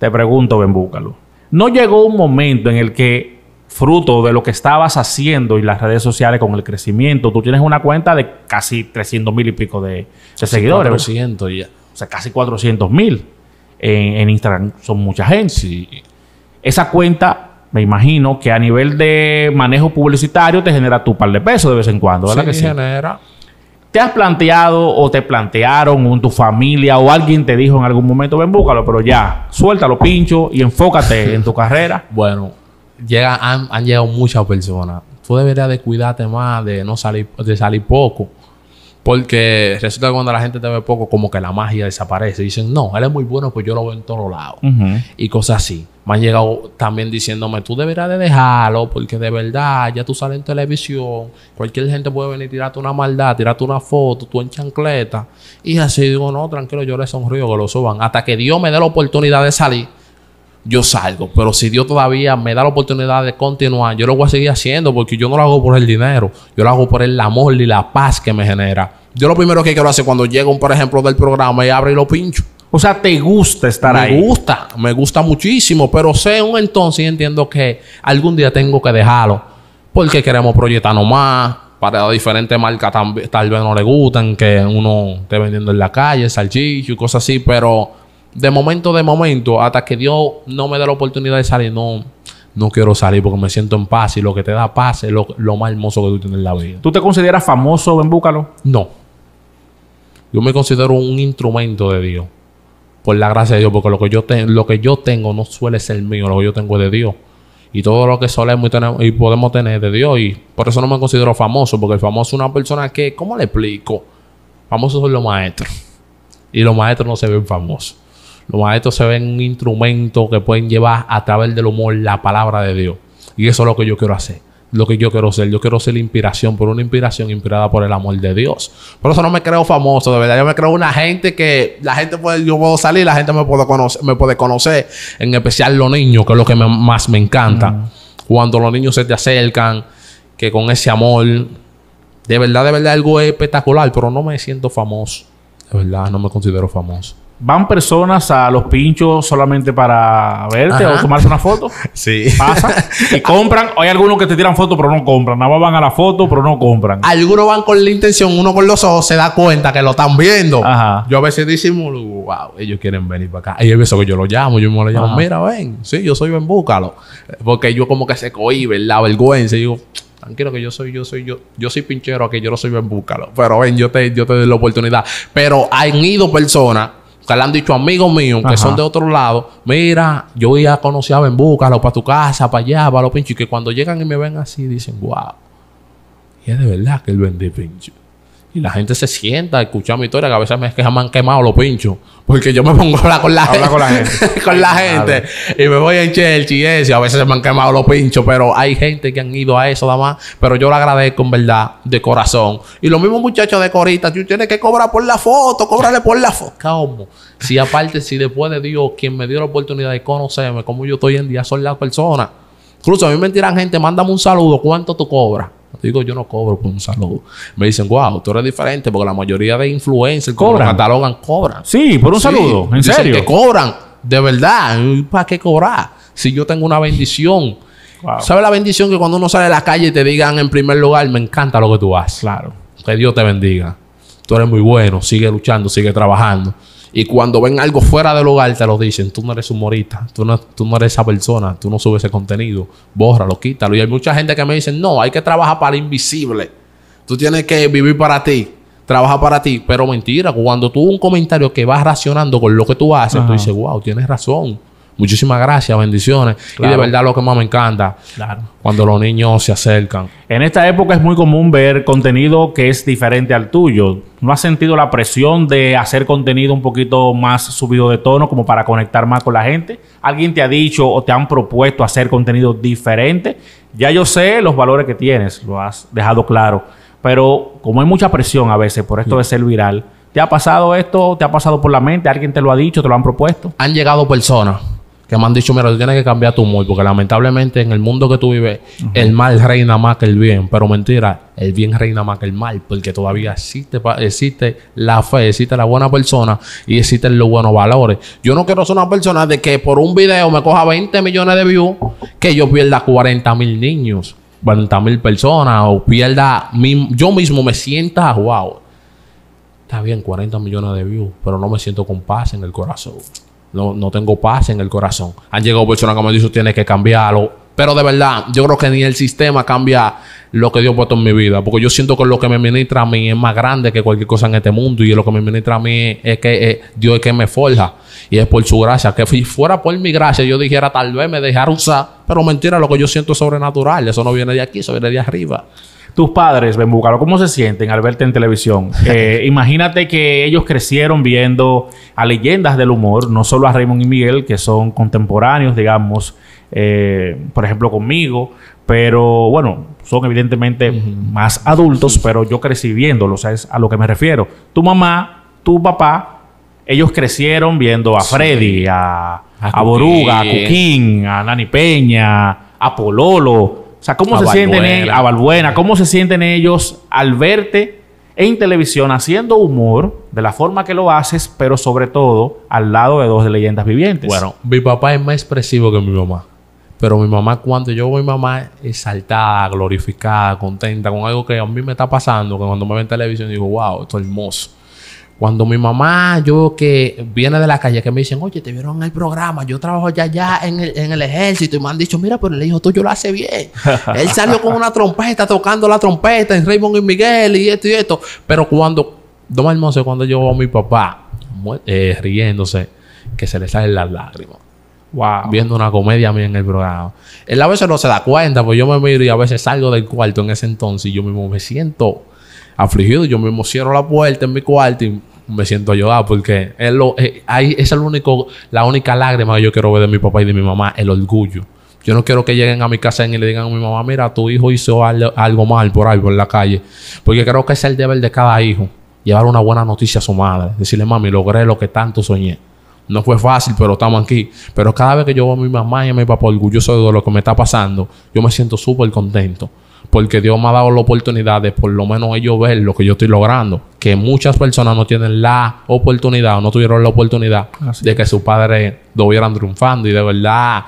Te pregunto, ven, búscalo. ¿No llegó un momento en el que fruto de lo que estabas haciendo y las redes sociales con el crecimiento. Tú tienes una cuenta de casi 300 mil y pico de, seguidores. 400 ya. O sea, casi 400 mil en, Instagram. Son mucha gente. Sí. Esa cuenta, me imagino que a nivel de manejo publicitario te genera tu par de pesos de vez en cuando, ¿verdad? que genera. ¿Te has planteado o te plantearon en tu familia o alguien te dijo en algún momento, ven, búscalo, pero ya, suéltalo, pincho y enfócate en tu carrera? Bueno, han, llegado muchas personas. Tú deberías de cuidarte más de no salir, de salir poco. Porque resulta que cuando la gente te ve poco, como que la magia desaparece. Dicen, no, él es muy bueno, pues yo lo veo en todos lados. Y cosas así. Me han llegado también diciéndome, tú deberías de dejarlo, porque de verdad, ya tú sales en televisión, cualquier gente puede venir tirarte una maldad, tirarte una foto, tú en chancleta. Y así digo, no, tranquilo, yo le sonrío que lo suban. Hasta que Dios me dé la oportunidad de salir yo salgo. Pero si Dios todavía me da la oportunidad de continuar, yo lo voy a seguir haciendo porque yo no lo hago por el dinero, yo lo hago por el amor y la paz que me genera. Yo lo primero que quiero hacer cuando llego, por ejemplo, del programa y abro y lo pincho. O sea, te gusta estar ahí. Me gusta, me gusta muchísimo, pero sé un entonces entiendo que algún día tengo que dejarlo porque queremos proyectarnos más. Para diferentes marcas tal vez no le gustan, que uno esté vendiendo en la calle, salchicho y cosas así, pero de momento, de momento, hasta que Dios no me dé la oportunidad de salir, no, no quiero salir porque me siento en paz y lo que te da paz es lo, más hermoso que tú tienes en la vida. ¿Tú te consideras famoso en Búcalo? No. Yo me considero un instrumento de Dios. Por la gracia de Dios, porque lo que yo, lo que yo tengo no suele ser mío, lo que yo tengo es de Dios. Y todo lo que solemos y, y podemos tener es de Dios. Y por eso no me considero famoso, porque el famoso es una persona que, ¿cómo le explico? Famosos son los maestros. Y los maestros no se ven famosos. Los maestros se ven un instrumento que pueden llevar a través del humor la palabra de Dios. Y eso es lo que yo quiero hacer lo que yo quiero ser. Yo quiero ser inspiración, por una inspiración inspirada por el amor de Dios. Por eso no me creo famoso, de verdad. Yo me creo una gente que la gente puede, yo puedo salir, la gente me puede conocer, me puede conocer, en especial los niños, que es lo que más me encanta. Cuando los niños se te acercan, que con ese amor, de verdad, de verdad, algo espectacular, pero no me siento famoso. De verdad, no me considero famoso van personas a los pinchos solamente para verte o tomarse una foto. Sí. Pasan y compran. Hay algunos que te tiran fotos pero no compran. Nada más van a la foto pero no compran. Algunos van con la intención, uno con los ojos se da cuenta que lo están viendo. Ajá. Yo a veces decimos wow, ellos quieren venir para acá. Y eso eso que yo lo llamo, yo me lo llamo, mira, ven, sí, yo soy ven, búscalo. Porque yo como que se cohibe la vergüenza. Y digo, tranquilo que yo soy, yo soy, yo, yo soy pinchero aquí, yo no soy ven, búscalo. Pero ven, yo te, yo te doy la oportunidad. Pero han ido personas que le han dicho amigos míos que son de otro lado, mira, yo ya conocer a Ben Búcalo para tu casa, para allá, para los pinches. y que cuando llegan y me ven así, dicen, wow, y es de verdad que él vende pincho y la gente se sienta a mi historia, que a veces me, que han quemado los pinchos. Porque yo me pongo a hablar con la gente. con la gente. Y me voy en Chelsea y A veces se me han quemado los pinchos. Pero hay gente que han ido a eso nada más. Pero yo lo agradezco en verdad, de corazón. Y los mismos muchachos de corita, tú tienes que cobrar por la foto, cóbrale por la foto. ¿Cómo? Si aparte, si después de Dios, quien me dio la oportunidad de conocerme, como yo estoy en día, son las personas. Incluso a mí me tiran gente, mándame un saludo, ¿cuánto tú cobras? Digo, yo no cobro por un saludo. Me dicen, wow, tú eres diferente porque la mayoría de influencers cobran. catalogan, cobran. Sí, por un saludo, en serio. Que cobran, de verdad. ¿Para qué cobrar? Si yo tengo una bendición. ¿Sabes la bendición que cuando uno sale a la calle y te digan en primer lugar, me encanta lo que tú haces? Claro. Que Dios te bendiga. Tú eres muy bueno, sigue luchando, sigue trabajando. Y cuando ven algo fuera del hogar, te lo dicen. Tú no eres humorista. Tú no, tú eres esa persona. Tú no subes ese contenido. Bórralo, quítalo. Y hay mucha gente que me dice, no, hay que trabajar para invisible. Tú tienes que vivir para ti. trabajar para ti. Pero mentira, cuando tú un comentario que vas racionando con lo que tú haces, tú dices, wow, tienes razón. Muchísimas gracias, bendiciones. Y de verdad lo que más me encanta, claro. cuando los niños se acercan. En esta época es muy común ver contenido que es diferente al tuyo. ¿No has sentido la presión de hacer contenido un poquito más subido de tono como para conectar más con la gente? ¿Alguien te ha dicho o te han propuesto hacer contenido diferente? Ya yo sé los valores que tienes, lo has dejado claro. Pero como hay mucha presión a veces por esto de ser viral, ¿te ha pasado esto? ¿Te ha pasado por la mente? ¿Alguien te lo ha dicho? ¿Te lo han propuesto? Han llegado personas que me han dicho, mira, tú tienes que cambiar tu humor, porque lamentablemente en el mundo que tú vives, el mal reina más que el bien, pero mentira, el bien reina más que el mal, porque todavía existe, existe la fe, existe la buena persona y existen los buenos valores. Yo no quiero ser una persona de que por un video me coja 20 millones de views, que yo pierda 40 mil niños, 40 mil personas, o pierda, yo mismo me sienta, wow. Está bien, 40 millones de views, pero no me siento con paz en el corazón no, no tengo paz en el corazón. Han llegado personas que me dicen, tiene que cambiarlo. Pero de verdad, yo creo que ni el sistema cambia lo que Dios ha puesto en mi vida. Porque yo siento que lo que me ministra a mí es más grande que cualquier cosa en este mundo. Y lo que me ministra a mí es que Dios es que me forja. Y es por su gracia. Que si fuera por mi gracia, yo dijera, tal vez me dejara usar. Pero mentira, lo que yo siento es sobrenatural. Eso no viene de aquí, eso viene de arriba. Tus padres, Ben Búcaro, ¿cómo se sienten al verte en televisión? Eh, imagínate que ellos crecieron viendo a leyendas del humor, no solo a Raymond y Miguel, que son contemporáneos, digamos, eh, por ejemplo, conmigo, pero bueno, son evidentemente más adultos, pero yo crecí viéndolos, a lo que me refiero. Tu mamá, tu papá, ellos crecieron viendo a Freddy, a, Boruga, a Cuquín, a Nani Peña, a Pololo. O sea, ¿cómo se sienten ellos, a Valbuena, cómo se sienten ellos al verte en televisión haciendo humor de la forma que lo haces, pero sobre todo al lado de dos leyendas vivientes? Bueno, mi papá es más expresivo que mi mamá. Pero mi mamá, cuando yo veo a mi mamá exaltada, glorificada, contenta con algo que a mí me está pasando, que cuando me ven televisión digo, wow, esto es hermoso cuando mi mamá, yo que viene de la calle, que me dicen, oye, te vieron en el programa, yo trabajo ya ya en el, en el ejército, y me han dicho, mira, pero el hijo tuyo lo hace bien. Él salió con una trompeta, tocando la trompeta en Raymond y Miguel, y esto y esto. Pero cuando, Don Hermoso, cuando yo veo a mi papá eh, riéndose, que se le salen las lágrimas. Wow. Viendo una comedia a mí en el programa. Él a veces no se da cuenta, pues yo me miro y a veces salgo del cuarto en ese entonces y yo mismo me siento afligido. Yo mismo cierro la puerta en mi cuarto y me siento ayudado porque es lo, eh, ahí es el único, la única lágrima que yo quiero ver de mi papá y de mi mamá, el orgullo. Yo no quiero que lleguen a mi casa y le digan a mi mamá, mira, tu hijo hizo algo, mal por ahí, por la calle. Porque creo que es el deber de cada hijo, llevar una buena noticia a su madre. Decirle, mami, logré lo que tanto soñé. No fue fácil, pero estamos aquí. Pero cada vez que yo veo a mi mamá y a mi papá orgulloso de lo que me está pasando, yo me siento súper contento porque Dios me ha dado la oportunidad de por lo menos ellos ver lo que yo estoy logrando. Que muchas personas no tienen la oportunidad o no tuvieron la oportunidad de que sus padres lo vieran triunfando. Y de verdad,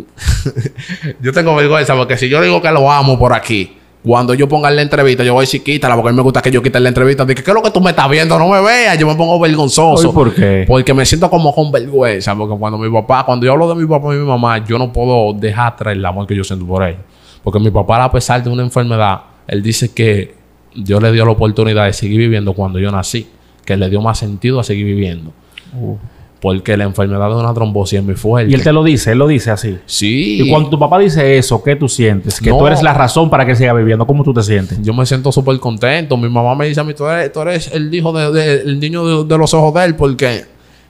yo tengo vergüenza porque si yo digo que lo amo por aquí, cuando yo ponga la entrevista, yo voy a decir quítala porque a mí me gusta que yo quite la entrevista. Dije, ¿qué es lo que tú me estás viendo? No me veas. Yo me pongo vergonzoso. ¿Por qué? Porque me siento como con vergüenza. Porque cuando mi papá, cuando yo hablo de mi papá y mi mamá, yo no puedo dejar atrás el amor que yo siento por él. Porque mi papá, a pesar de una enfermedad, él dice que yo le dio la oportunidad de seguir viviendo cuando yo nací, que le dio más sentido a seguir viviendo. Uh. Porque la enfermedad de una trombosis es muy fuerte. Y él te lo dice, él lo dice así. Sí. Y cuando tu papá dice eso, ¿qué tú sientes? Que tú eres la razón para que él siga viviendo. ¿Cómo tú te sientes? Yo me siento súper contento. Mi mamá me dice a mí, tú eres, el hijo de, el niño de, los ojos de él, porque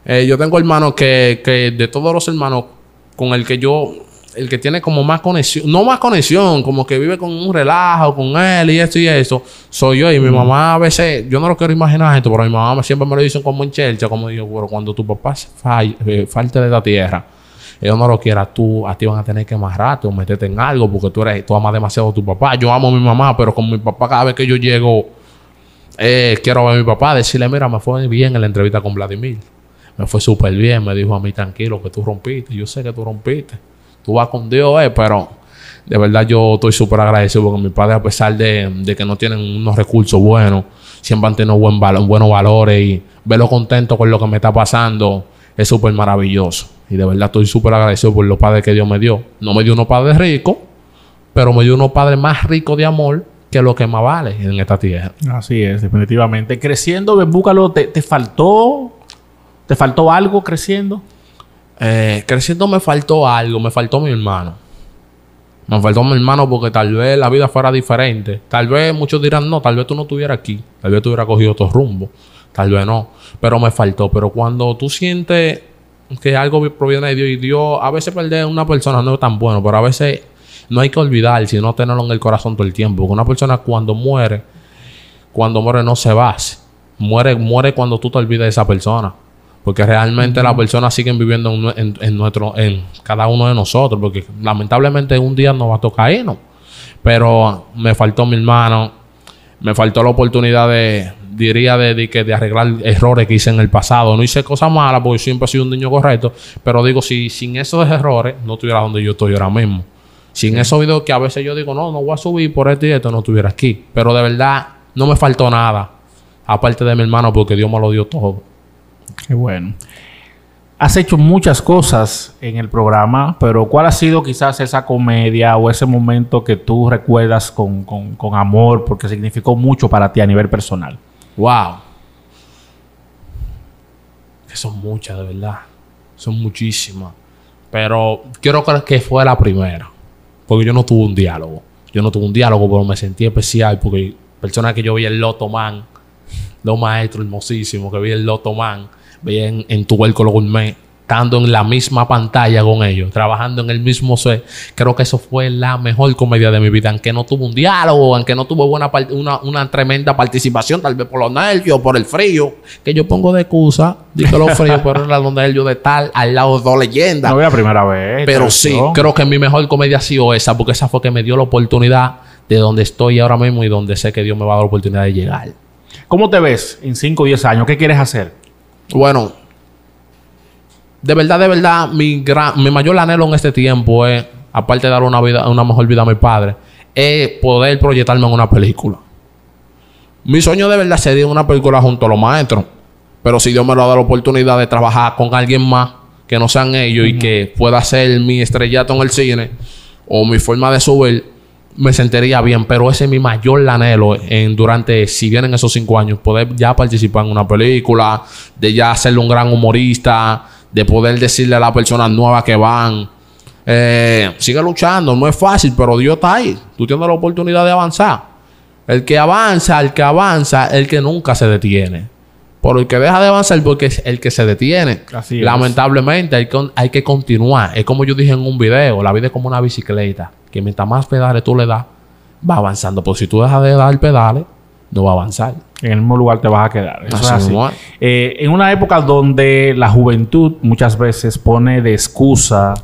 eh, yo tengo hermanos que, que de todos los hermanos con el que yo el que tiene como más conexión, no más conexión, como que vive con un relajo con él y esto y eso, soy yo. Y mi mamá a veces, yo no lo quiero imaginar esto, pero mi mamá siempre me lo dicen como en chelcha, como digo, bueno, cuando tu papá se eh, falte de la tierra, ellos no lo quieran, tú a ti van a tener que amarrarte o meterte en algo porque tú eres, tú amas demasiado a tu papá. Yo amo a mi mamá, pero con mi papá cada vez que yo llego, eh, quiero ver a mi papá, decirle, mira, me fue bien en la entrevista con Vladimir. Me fue súper bien, me dijo a mí, tranquilo, que tú rompiste, yo sé que tú rompiste tú vas con Dios, eh, pero de verdad yo estoy súper agradecido porque mis padres, a pesar de, que no tienen unos recursos buenos, siempre han tenido buenos valores y verlo contento con lo que me está pasando es súper maravilloso. Y de verdad estoy súper agradecido por los padres que Dios me dio. No me dio unos padres ricos, pero me dio unos padres más ricos de amor que lo que más vale en esta tierra. Así es, definitivamente. Creciendo, Búcalo, te faltó? ¿Te faltó algo creciendo? Eh, creciendo me faltó algo, me faltó mi hermano. Me faltó mi hermano porque tal vez la vida fuera diferente. Tal vez muchos dirán, no, tal vez tú no estuvieras aquí. Tal vez tú hubieras cogido otro rumbo. Tal vez no. Pero me faltó. Pero cuando tú sientes que algo proviene de Dios y Dios, a veces perder a una persona no es tan bueno, pero a veces no hay que olvidar, sino tenerlo en el corazón todo el tiempo. Porque una persona cuando muere, cuando muere no se va. Muere, muere cuando tú te olvidas de esa persona. Porque realmente las personas siguen viviendo en, nuestro, en cada uno de nosotros. Porque lamentablemente un día nos va a tocar irnos. Pero me faltó mi hermano, me faltó la oportunidad de, diría, de, de, arreglar errores que hice en el pasado. No hice cosas malas porque siempre he sido un niño correcto, pero digo, si sin esos errores no estuviera donde yo estoy ahora mismo. Sin esos videos que a veces yo digo, no, no voy a subir por este y esto, no estuviera aquí. Pero de verdad, no me faltó nada, aparte de mi hermano, porque Dios me lo dio todo. Qué bueno. Has hecho muchas cosas en el programa, pero ¿cuál ha sido quizás esa comedia o ese momento que tú recuerdas con, amor porque significó mucho para ti a nivel personal? ¡Wow! Que son muchas, de verdad. Son muchísimas. Pero quiero que fue la primera. Porque yo no tuve un diálogo. Yo no tuve un diálogo, pero me sentí especial porque personas que yo vi el Loto Man, los maestros hermosísimos que vi el Loto Man bien en los Gourmet, estando en la misma pantalla con ellos, trabajando en el mismo set. Creo que eso fue la mejor comedia de mi vida, aunque no tuvo un diálogo, aunque no tuvo buena una, una, tremenda participación, tal vez por los nervios, por el frío, que yo pongo de excusa, digo los fríos, pero era los nervios de tal, al lado de dos leyendas. No es la primera vez. Pero sí, creo que mi mejor comedia ha sido esa, porque esa fue que me dio la oportunidad de donde estoy ahora mismo y donde sé que Dios me va a dar la oportunidad de llegar. ¿Cómo te ves en 5 o 10 años? ¿Qué quieres hacer? Bueno, de verdad, de verdad, mi, gran, mi mayor anhelo en este tiempo es, aparte de dar una, vida, una mejor vida a mi padre, es poder proyectarme en una película. Mi sueño de verdad sería una película junto a los maestros. Pero si Dios me lo da la oportunidad de trabajar con alguien más que no sean ellos y que pueda ser mi estrellato en el cine o mi forma de subir, me sentiría bien, pero ese es mi mayor anhelo en durante, si vienen esos cinco años, poder ya participar en una película, de ya ser un gran humorista, de poder decirle a las personas nuevas que van, eh, sigue luchando, no es fácil, pero Dios está ahí, tú tienes la oportunidad de avanzar. El que avanza, el que avanza, el que nunca se detiene. Por el que deja de avanzar, porque es el que se detiene. Lamentablemente, hay que, hay que continuar. Es como yo dije en un video: la vida es como una bicicleta, que mientras más pedales tú le das, va avanzando. Por si tú dejas de dar pedales, no va a avanzar. En el mismo lugar te vas a quedar. Eso es eh, en una época donde la juventud muchas veces pone de excusa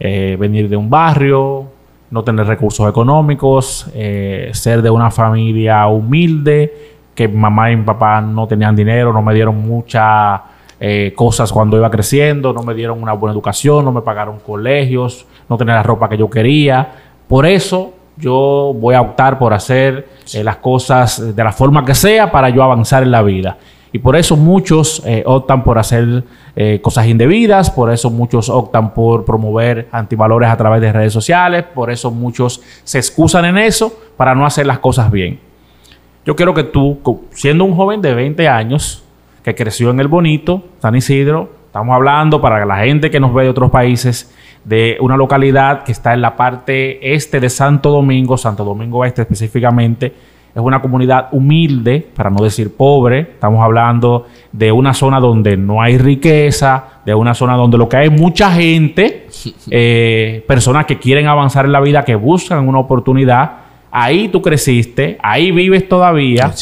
eh, venir de un barrio, no tener recursos económicos, eh, ser de una familia humilde que mamá y papá no tenían dinero, no me dieron muchas eh, cosas cuando iba creciendo, no me dieron una buena educación, no me pagaron colegios, no tenía la ropa que yo quería. Por eso yo voy a optar por hacer eh, las cosas de la forma que sea para yo avanzar en la vida. Y por eso muchos eh, optan por hacer cosas indebidas, por eso muchos optan por promover antivalores a través de redes sociales, por eso muchos se excusan en eso para no hacer las cosas bien. Yo quiero que tú, siendo un joven de 20 años, que creció en el bonito, San Isidro, estamos hablando para la gente que nos ve de otros países, de una localidad que está en la parte este de Santo Domingo, Santo Domingo Este específicamente. Es una comunidad humilde, para no decir pobre. Estamos hablando de una zona donde no hay riqueza, de una zona donde lo que hay es mucha gente, eh, personas que quieren avanzar en la vida, que buscan una oportunidad Ahí tú creciste, ahí vives todavía.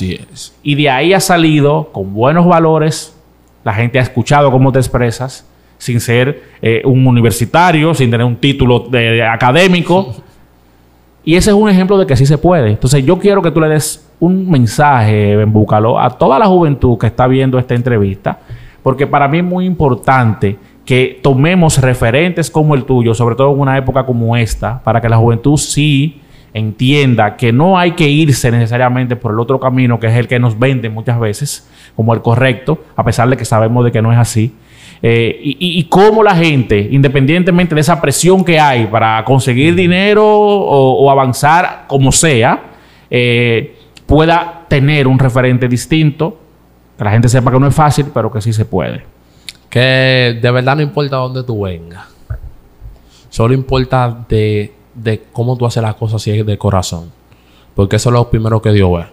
Y de ahí has salido con buenos valores. La gente ha escuchado cómo te expresas, sin ser eh, un universitario, sin tener un título de, académico. Y ese es un ejemplo de que sí se puede. Entonces, yo quiero que tú le des un mensaje, Ben Búcalo, a toda la juventud que está viendo esta entrevista, porque para mí es muy importante que tomemos referentes como el tuyo, sobre todo en una época como esta, para que la juventud sí entienda que no hay que irse necesariamente por el otro camino, que es el que nos vende muchas veces, como el correcto, a pesar de que sabemos de que no es así. Eh, y, cómo la gente, independientemente de esa presión que hay para conseguir dinero o, avanzar como sea, eh, pueda tener un referente distinto, que la gente sepa que no es fácil, pero que sí se puede. Que de verdad no importa dónde tú vengas, solo importa de de cómo tú haces las cosas si es de corazón. Porque eso es lo primero que Dios ve.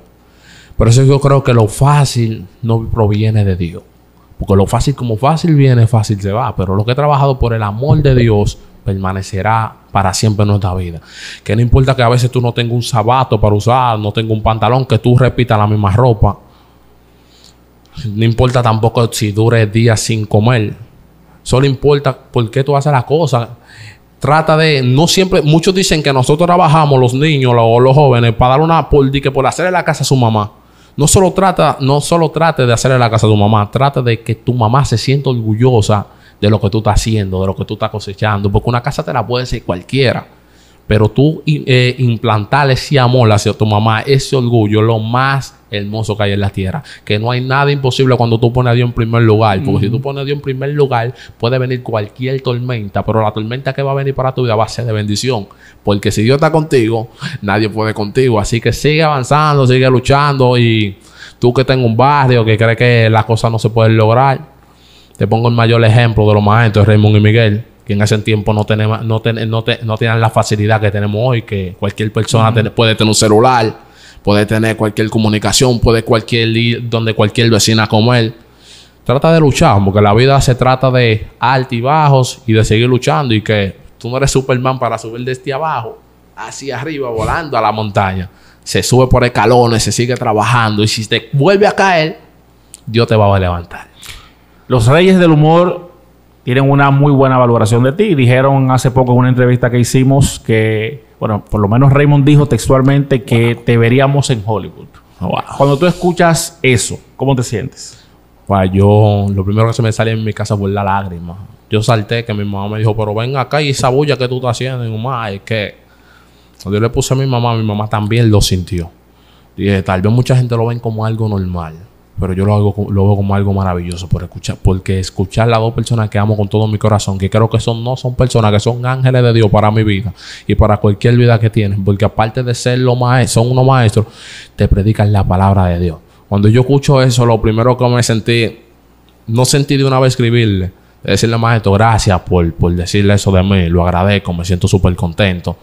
Por eso yo creo que lo fácil no proviene de Dios. Porque lo fácil como fácil viene, fácil se va. Pero lo que he trabajado por el amor de Dios permanecerá para siempre en nuestra vida. Que no importa que a veces tú no tengas un zapato para usar, no tengas un pantalón, que tú repitas la misma ropa. No importa tampoco si dure días sin comer. Solo importa por qué tú haces las cosas trata de, no siempre, muchos dicen que nosotros trabajamos, los niños o los, jóvenes, para dar una, por, que por hacerle la casa a su mamá. No solo trata, no solo trate de hacerle la casa a tu mamá, trata de que tu mamá se sienta orgullosa de lo que tú estás haciendo, de lo que tú estás cosechando, porque una casa te la puede hacer cualquiera. Pero tú eh, implantar ese amor hacia tu mamá, ese orgullo, lo más hermoso que hay en la tierra. Que no hay nada imposible cuando tú pones a Dios en primer lugar. Porque si tú pones a Dios en primer lugar, puede venir cualquier tormenta. Pero la tormenta que va a venir para tu vida va a ser de bendición. Porque si Dios está contigo, nadie puede contigo. Así que sigue avanzando, sigue luchando. Y tú que estás en un barrio que crees que las cosas no se pueden lograr, te pongo el mayor ejemplo de los maestros, Raymond y Miguel que en ese tiempo no tenemos, no, no, tenían la facilidad que tenemos hoy, que cualquier persona puede tener un celular, puede tener cualquier comunicación, puede cualquier ir donde cualquier vecina como él. Trata de luchar, porque la vida se trata de altibajos y y de seguir luchando y que tú no eres Superman para subir desde este abajo hacia arriba, volando a la montaña. Se sube por escalones, se sigue trabajando y si te vuelve a caer, Dios te va a levantar. Los reyes del humor tienen una muy buena valoración de ti. Dijeron hace poco en una entrevista que hicimos que, bueno, por lo menos Raymond dijo textualmente que te veríamos en Hollywood. Oh, cuando tú escuchas eso, ¿cómo te sientes? Pues yo, lo primero que se me sale en mi casa fue la lágrima. Yo salté que mi mamá me dijo, pero ven acá y esa bulla que tú estás haciendo. Y es que cuando yo le puse a mi mamá, mi mamá también lo sintió. Dije, tal vez mucha gente lo ven como algo normal pero yo lo, hago, lo veo como algo maravilloso por escuchar, porque escuchar a dos personas que amo con todo mi corazón, que creo que son, no son personas, que son ángeles de Dios para mi vida y para cualquier vida que tienen, porque aparte de ser lo maestros, son unos maestros, te predican la palabra de Dios. Cuando yo escucho eso, lo primero que me sentí, no sentí de una vez escribirle, decirle maestro, gracias por, por decirle eso de mí, lo agradezco, me siento súper contento.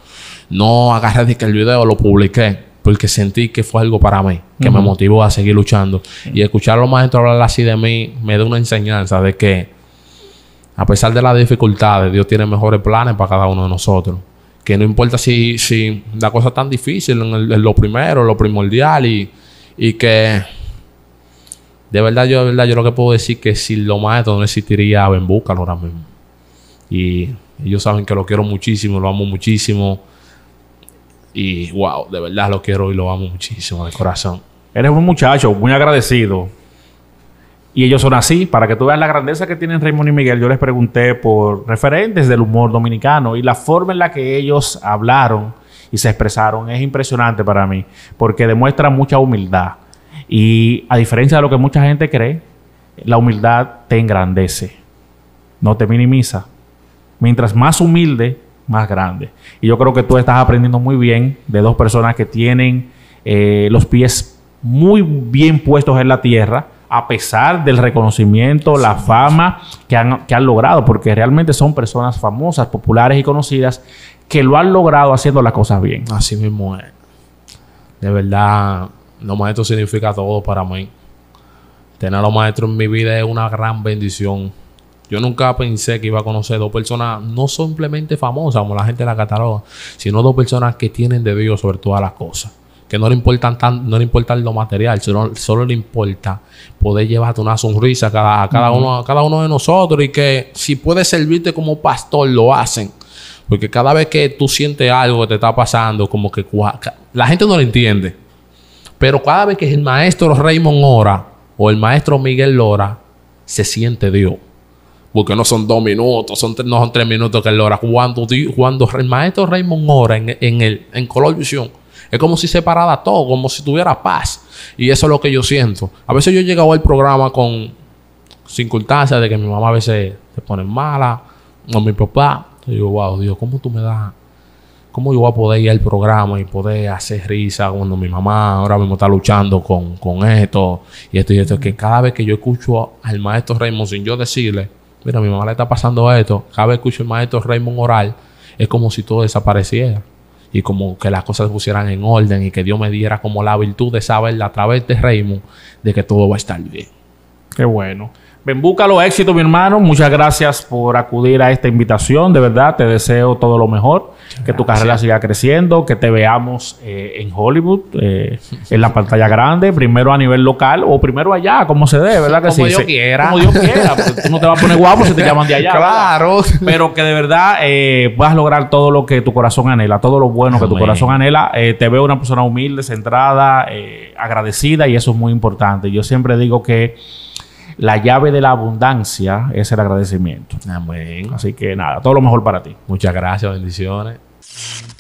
No agarré de que el video lo publiqué porque sentí que fue algo para mí, que me motivó a seguir luchando. Y escuchar a los maestros hablar así de mí me da una enseñanza de que a pesar de las dificultades, Dios tiene mejores planes para cada uno de nosotros. Que no importa si, si la cosa es tan difícil en, lo primero, lo primordial y, que de verdad yo, de verdad yo lo que puedo decir que si los maestros no existiría Ben Búcalo ahora mismo. Y ellos saben que lo quiero muchísimo, lo amo muchísimo. Y wow, de verdad lo quiero y lo amo muchísimo de corazón. Eres un muchacho muy agradecido. Y ellos son así. Para que tú veas la grandeza que tienen Raymond y Miguel, yo les pregunté por referentes del humor dominicano y la forma en la que ellos hablaron y se expresaron es impresionante para mí, porque demuestra mucha humildad. Y a diferencia de lo que mucha gente cree, la humildad te engrandece, no te minimiza. Mientras más humilde, más grande. Y yo creo que tú estás aprendiendo muy bien de dos personas que tienen eh, los pies muy bien puestos en la tierra, a pesar del reconocimiento, la fama que han, que han logrado, porque realmente son personas famosas, populares y conocidas que lo han logrado haciendo las cosas bien. Así mismo es. De verdad, los maestros significa todo para mí. Tener a los maestros en mi vida es una gran bendición. Yo nunca pensé que iba a conocer dos personas, no simplemente famosas, como la gente de la cataloga, sino dos personas que tienen de Dios sobre todas las cosas. Que no le importan tan, no le importa lo material, solo, solo le importa poder llevarte una sonrisa a cada, uno, a cada uno de nosotros. Y que si puede servirte como pastor, lo hacen. Porque cada vez que tú sientes algo que te está pasando, como que la gente no lo entiende. Pero cada vez que el maestro Raymond ora o el maestro Miguel Lora, se siente Dios porque no son dos minutos, son, no son tres minutos que él ora. Cuando, cuando el maestro Raymond ora en, el, en Color visión, es como si se parara todo, como si tuviera paz. Y eso es lo que yo siento. A veces yo he llegado al programa con circunstancias de que mi mamá a veces se pone mala, o mi papá. Yo digo, wow, Dios, ¿cómo tú me das? ¿Cómo yo voy a poder ir al programa y poder hacer risa cuando mi mamá ahora mismo está luchando con, con esto y esto y esto? Que cada vez que yo escucho al maestro Raymond sin yo decirle, mira, mi mamá le está pasando esto, cada vez que escucho el maestro Raymond Oral, es como si todo desapareciera. Y como que las cosas se pusieran en orden y que Dios me diera como la virtud de saber a través de Raymond de que todo va a estar bien. Qué bueno lo éxito, mi hermano. Muchas gracias por acudir a esta invitación. De verdad, te deseo todo lo mejor. que tu carrera siga creciendo, que te veamos eh, en Hollywood, eh, en la pantalla grande, primero a nivel local o primero allá, como se dé, ¿verdad? Que como Dios quiera. Como Dios quiera. Pues, tú no te vas a poner guapo si te llaman de allá. Claro. Pero que de verdad eh, vas a lograr todo lo que tu corazón anhela, todo lo bueno que tu corazón anhela. te veo una persona humilde, centrada, agradecida y eso es muy importante. Yo siempre digo que la llave de la abundancia es el agradecimiento. Así que nada, todo lo mejor para ti. Muchas gracias, bendiciones.